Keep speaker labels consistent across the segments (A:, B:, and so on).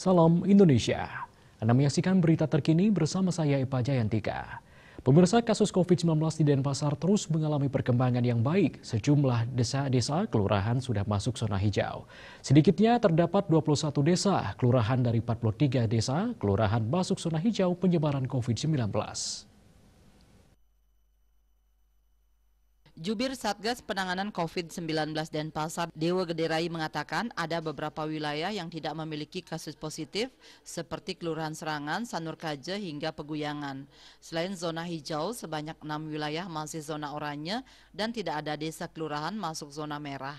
A: Salam Indonesia. Anda menyaksikan berita terkini bersama saya Epa Jayantika. Pemirsa kasus COVID-19 di Denpasar terus mengalami perkembangan yang baik. Sejumlah desa-desa kelurahan sudah masuk zona hijau. Sedikitnya terdapat 21 desa, kelurahan dari 43 desa, kelurahan masuk zona hijau penyebaran COVID-19.
B: Jubir Satgas Penanganan COVID-19 Denpasar, Dewa Gederai mengatakan ada beberapa wilayah yang tidak memiliki kasus positif seperti Kelurahan Serangan, Sanur Kaje hingga Peguyangan. Selain zona hijau, sebanyak enam wilayah masih zona oranye dan tidak ada desa kelurahan masuk zona merah.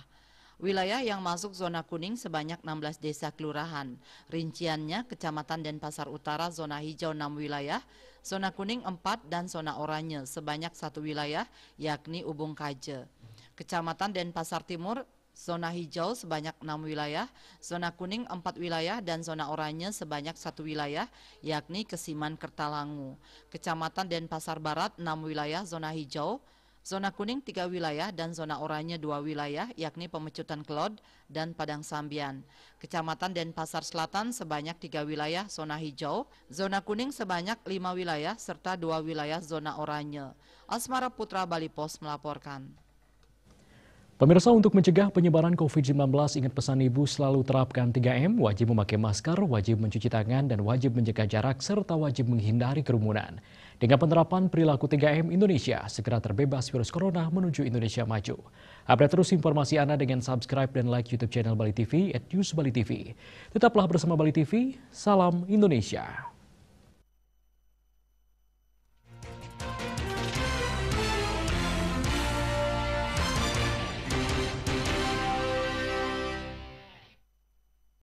B: Wilayah yang masuk zona kuning sebanyak 16 desa kelurahan. Rinciannya Kecamatan Denpasar Utara zona hijau 6 wilayah, zona kuning 4 dan zona oranye sebanyak satu wilayah yakni Ubung Kaje. Kecamatan Denpasar Timur zona hijau sebanyak 6 wilayah, zona kuning 4 wilayah dan zona oranye sebanyak satu wilayah yakni Kesiman Kertalangu. Kecamatan Denpasar Barat 6 wilayah zona hijau, Zona kuning tiga wilayah dan zona oranye dua wilayah yakni Pemecutan Kelod dan Padang Sambian. Kecamatan Denpasar Selatan sebanyak tiga wilayah zona hijau, zona kuning sebanyak lima wilayah serta dua wilayah zona oranye. Asmara Putra Bali Pos melaporkan.
A: Pemirsa untuk mencegah penyebaran COVID-19 ingat pesan ibu selalu terapkan 3M, wajib memakai masker, wajib mencuci tangan, dan wajib menjaga jarak serta wajib menghindari kerumunan. Dengan penerapan perilaku 3M Indonesia, segera terbebas virus corona menuju Indonesia maju. Update terus informasi Anda dengan subscribe dan like YouTube channel Bali TV at News Bali TV. Tetaplah bersama Bali TV, salam Indonesia.